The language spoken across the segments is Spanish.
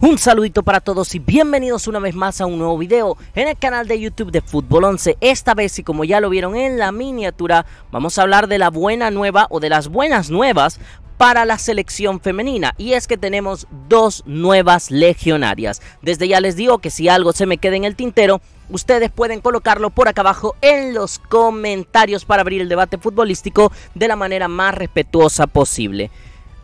Un saludito para todos y bienvenidos una vez más a un nuevo video en el canal de YouTube de Fútbol 11. Esta vez y como ya lo vieron en la miniatura, vamos a hablar de la buena nueva o de las buenas nuevas para la selección femenina y es que tenemos dos nuevas legionarias. Desde ya les digo que si algo se me queda en el tintero, ustedes pueden colocarlo por acá abajo en los comentarios para abrir el debate futbolístico de la manera más respetuosa posible.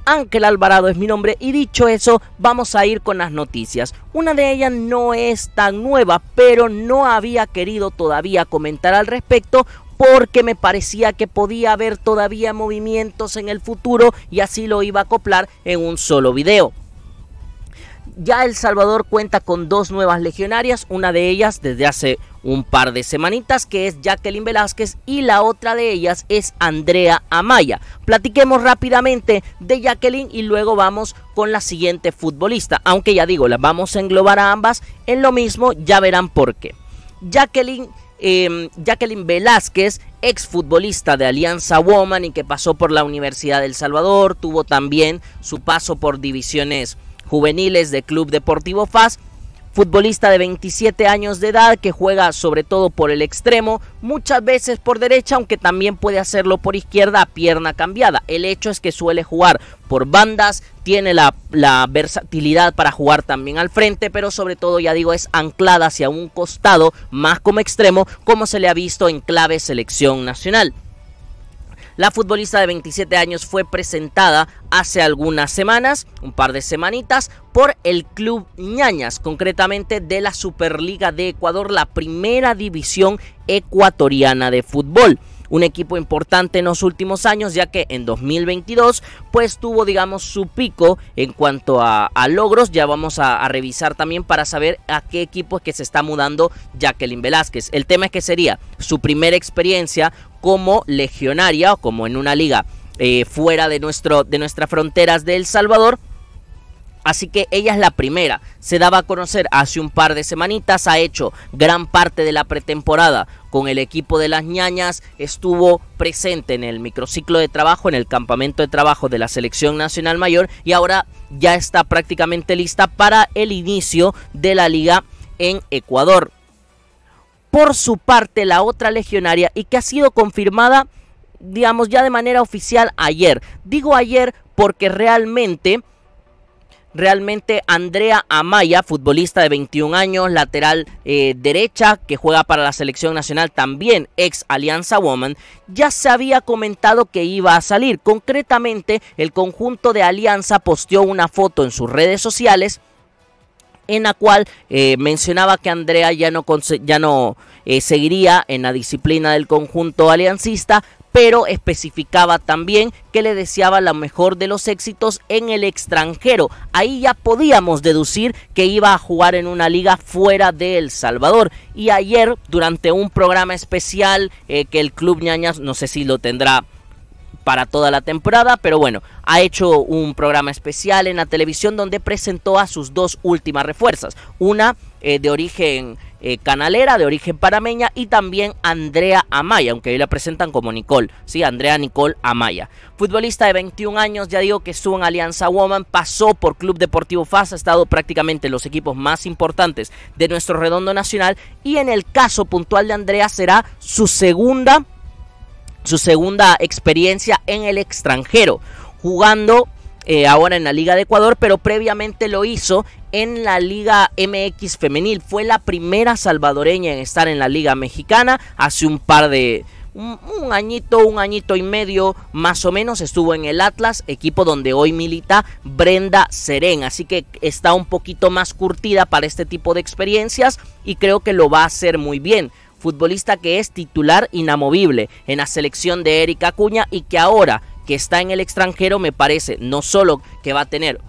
Ángel Alvarado es mi nombre y dicho eso, vamos a ir con las noticias. Una de ellas no es tan nueva, pero no había querido todavía comentar al respecto porque me parecía que podía haber todavía movimientos en el futuro y así lo iba a acoplar en un solo video ya El Salvador cuenta con dos nuevas legionarias, una de ellas desde hace un par de semanitas, que es Jacqueline Velázquez, y la otra de ellas es Andrea Amaya. Platiquemos rápidamente de Jacqueline y luego vamos con la siguiente futbolista, aunque ya digo, las vamos a englobar a ambas en lo mismo, ya verán por qué. Jacqueline eh, em, ex Velázquez, de Alianza Woman y que pasó por la Universidad del Salvador, tuvo también su paso por divisiones juveniles de Club Deportivo FAS. Futbolista de 27 años de edad que juega sobre todo por el extremo, muchas veces por derecha, aunque también puede hacerlo por izquierda a pierna cambiada. El hecho es que suele jugar por bandas, tiene la, la versatilidad para jugar también al frente, pero sobre todo, ya digo, es anclada hacia un costado más como extremo, como se le ha visto en clave selección nacional. La futbolista de 27 años fue presentada hace algunas semanas, un par de semanitas, por el club Ñañas, concretamente de la Superliga de Ecuador, la primera división ecuatoriana de fútbol un equipo importante en los últimos años, ya que en 2022 pues tuvo digamos su pico en cuanto a, logros, ya vamos a, a, revisar también para saber a qué equipo es que se está mudando Jacqueline Velázquez. El tema es que sería su primera experiencia como legionaria o como en una liga eh, fuera de, nuestro, de nuestras fronteras de El Salvador. Así que ella es la primera, se daba a conocer hace un par de semanitas, ha hecho gran parte de la pretemporada con el equipo de las ñañas, estuvo presente en el microciclo de trabajo, en el campamento de trabajo de la selección nacional mayor y ahora ya está prácticamente lista para el inicio de la liga en Ecuador. Por su parte, la otra legionaria y que ha sido confirmada, digamos, ya de manera oficial ayer. Digo ayer porque realmente realmente Andrea Amaya, futbolista de 21 años, lateral eh, derecha, que juega para la selección nacional, también ex Alianza Woman, ya se había comentado que iba a salir. Concretamente, el conjunto de Alianza posteó una foto en sus redes sociales en la cual eh, mencionaba que Andrea ya no, ya no eh, seguiría en la disciplina del conjunto aliancista, pero especificaba también que le deseaba la mejor de los éxitos en el extranjero. Ahí ya podíamos deducir que iba a jugar en una liga fuera de El Salvador. Y ayer, durante un programa especial eh, que el Club Ñañas, no sé si lo tendrá para toda la temporada, pero bueno, ha hecho un programa especial en la televisión donde presentó a sus dos últimas refuerzas, una eh, de origen eh, canalera, de origen parameña y también Andrea Amaya, aunque hoy la presentan como Nicole, sí, Andrea Nicole Amaya. Futbolista de 21 años, ya digo que estuvo en Alianza Woman, pasó por Club Deportivo FAS, ha estado prácticamente en los equipos más importantes de nuestro redondo nacional, y en el caso puntual de Andrea será su segunda su segunda experiencia en el extranjero, jugando eh, ahora en la Liga de Ecuador, pero previamente lo hizo en la Liga MX femenil. Fue la primera salvadoreña en estar en la Liga mexicana hace un par de... Un, un añito, un añito y medio más o menos estuvo en el Atlas, equipo donde hoy milita Brenda Serén, así que está un poquito más curtida para este tipo de experiencias y creo que lo va a hacer muy bien futbolista que es titular inamovible en la selección de Erika Acuña y que ahora que está en el extranjero me parece no solo que va a tener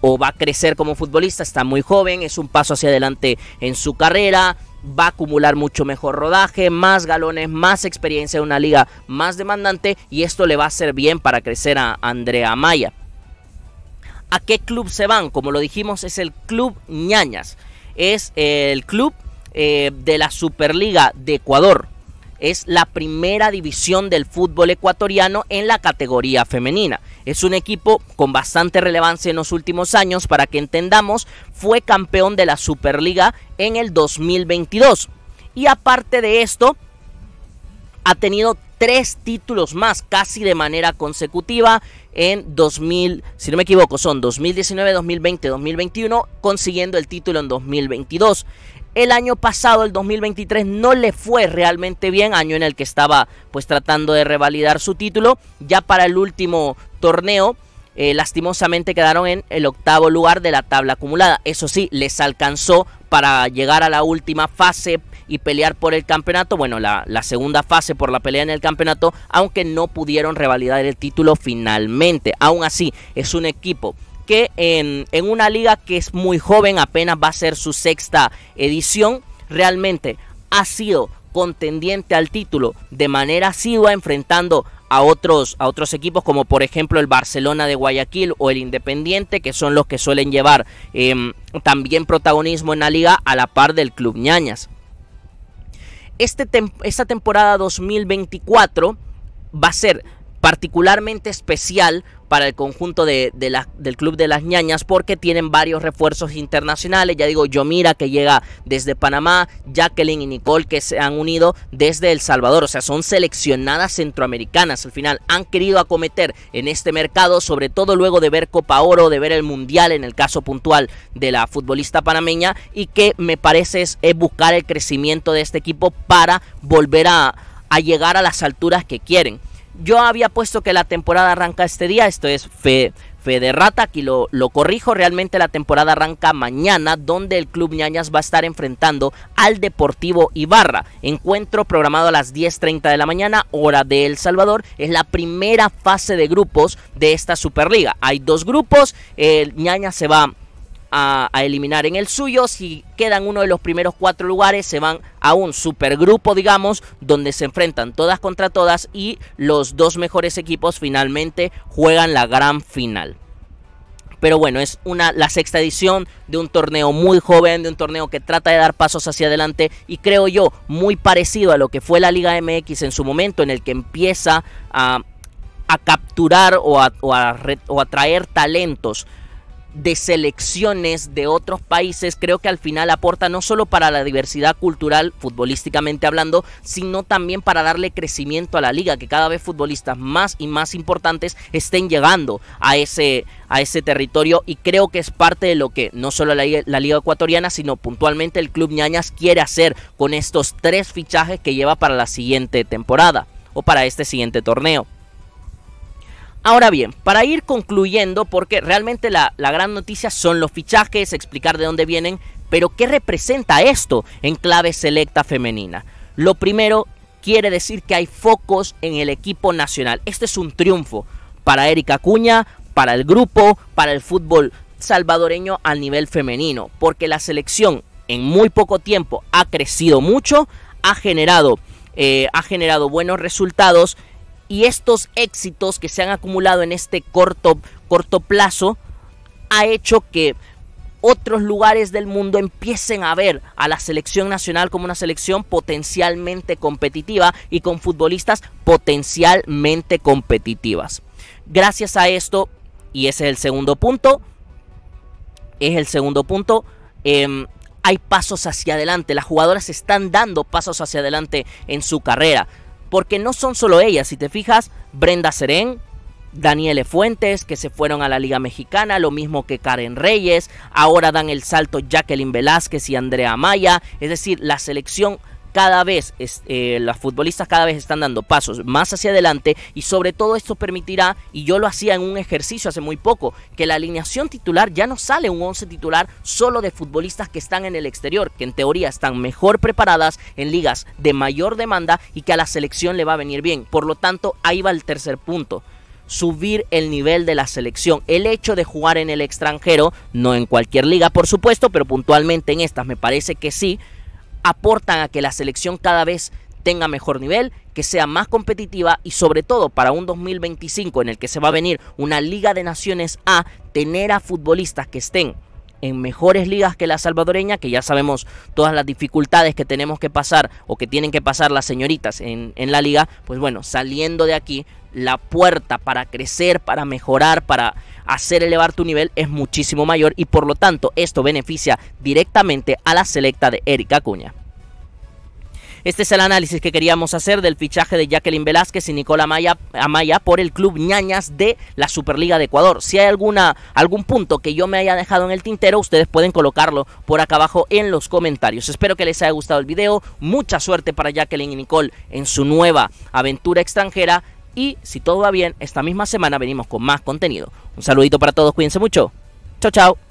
o va a crecer como futbolista, está muy joven, es un paso hacia adelante en su carrera, va a acumular mucho mejor rodaje, más galones, más experiencia en una liga más demandante y esto le va a hacer bien para crecer a Andrea Maya. ¿A qué club se van? Como lo dijimos, es el Club Ñañas. Es el club eh, de la Superliga de Ecuador. Es la primera división del fútbol ecuatoriano en la categoría femenina. Es un equipo con bastante relevancia en los últimos años, para que entendamos, fue campeón de la Superliga en el 2022. Y aparte de esto, ha tenido tres títulos más casi de manera consecutiva en 2000, si no me equivoco, son 2019, 2020, 2021, consiguiendo el título en 2022 el año pasado, el 2023, no le fue realmente bien, año en el que estaba pues tratando de revalidar su título. Ya para el último torneo, eh, lastimosamente quedaron en el octavo lugar de la tabla acumulada. Eso sí, les alcanzó para llegar a la última fase y pelear por el campeonato, bueno, la, la, segunda fase por la pelea en el campeonato, aunque no pudieron revalidar el título finalmente. Aún así, es un equipo que en, una liga que es muy joven, apenas va a ser su sexta edición, realmente ha sido contendiente al título de manera asidua enfrentando a otros, a otros equipos como por ejemplo el Barcelona de Guayaquil o el Independiente que son los que suelen llevar em, también protagonismo en la liga a la par del Club Ñañas. Este esta temporada 2024 va a ser particularmente especial para el conjunto de, del Club de las Ñañas porque tienen varios refuerzos internacionales. Ya digo, Yomira que llega desde Panamá, Jacqueline y Nicole que se han unido desde El Salvador. O sea, son seleccionadas centroamericanas. Al final han querido acometer en este mercado, sobre todo luego de ver Copa Oro, de ver el Mundial en el caso puntual de la futbolista panameña y que me parece es, buscar el crecimiento de este equipo para volver a llegar a las alturas que quieren. Yo había puesto que la temporada arranca este día, esto es fe, de rata, aquí lo, lo corrijo, realmente la temporada arranca mañana, donde el Club Ñañas va a estar enfrentando al Deportivo Ibarra. Encuentro programado a las 10.30 de la mañana, hora de El Salvador, es la primera fase de grupos de esta Superliga. Hay dos grupos, el Ñañas se va a, eliminar en el suyo. Si quedan uno de los primeros cuatro lugares, se van a un supergrupo, digamos, donde se enfrentan todas contra todas y los dos mejores equipos finalmente juegan la gran final. Pero bueno, es una, la sexta edición de un torneo muy joven, de un torneo que trata de dar pasos hacia adelante y creo yo muy parecido a lo que fue la Liga MX en su momento, en el que empieza a, capturar o a, o, o a traer talentos de selecciones de otros países creo que al final aporta no solo para la diversidad cultural futbolísticamente hablando, sino también para darle crecimiento a la liga, que cada vez futbolistas más y más importantes estén llegando a ese, a ese territorio y creo que es parte de lo que no solo la, la liga ecuatoriana, sino puntualmente el club ñañas quiere hacer con estos tres fichajes que lleva para la siguiente temporada o para este siguiente torneo. Ahora bien, para ir concluyendo, porque realmente la, gran noticia son los fichajes, explicar de dónde vienen, pero ¿qué representa esto en clave selecta femenina? Lo primero quiere decir que hay focos en el equipo nacional. Este es un triunfo para Erika Cuña, para el grupo, para el fútbol salvadoreño al nivel femenino, porque la selección en muy poco tiempo ha crecido mucho, ha generado, eh, ha generado buenos resultados y estos éxitos que se han acumulado en este corto, corto plazo ha hecho que otros lugares del mundo empiecen a ver a la selección nacional como una selección potencialmente competitiva y con futbolistas potencialmente competitivas. Gracias a esto, y ese es el segundo punto, es el segundo punto, em, hay pasos hacia adelante, las jugadoras están dando pasos hacia adelante en su carrera. Porque no son solo ellas, si te fijas, Brenda Serén, Daniele Fuentes, que se fueron a la Liga Mexicana, lo mismo que Karen Reyes, ahora dan el salto Jacqueline Velázquez y Andrea Amaya, es decir, la selección cada vez eh, las futbolistas cada vez están dando pasos más hacia adelante y sobre todo esto permitirá, y yo lo hacía en un ejercicio hace muy poco, que la alineación titular ya no sale un 11 titular solo de futbolistas que están en el exterior, que en teoría están mejor preparadas en ligas de mayor demanda y que a la selección le va a venir bien. Por lo tanto, ahí va el tercer punto subir el nivel de la selección. El hecho de jugar en el extranjero, no en cualquier liga por supuesto, pero puntualmente en estas me parece que sí, aportan a que la selección cada vez tenga mejor nivel, que sea más competitiva y sobre todo para un 2025 en el que se va a venir una Liga de Naciones A, tener a futbolistas que estén en mejores ligas que la salvadoreña, que ya sabemos todas las dificultades que tenemos que pasar o que tienen que pasar las señoritas en, en la liga, pues bueno, saliendo de aquí, la puerta para crecer, para mejorar, para hacer elevar tu nivel es muchísimo mayor y por lo tanto esto beneficia directamente a la selecta de Erika Acuña. Este es el análisis que queríamos hacer del fichaje de Jacqueline Velázquez y Nicola Amaya, por el club ñañas de la Superliga de Ecuador. Si hay alguna, algún punto que yo me haya dejado en el tintero, ustedes pueden colocarlo por acá abajo en los comentarios. Espero que les haya gustado el video. Mucha suerte para Jacqueline y Nicole en su nueva aventura extranjera. Y si todo va bien, esta misma semana venimos con más contenido. Un saludito para todos, cuídense mucho. Chao, chao.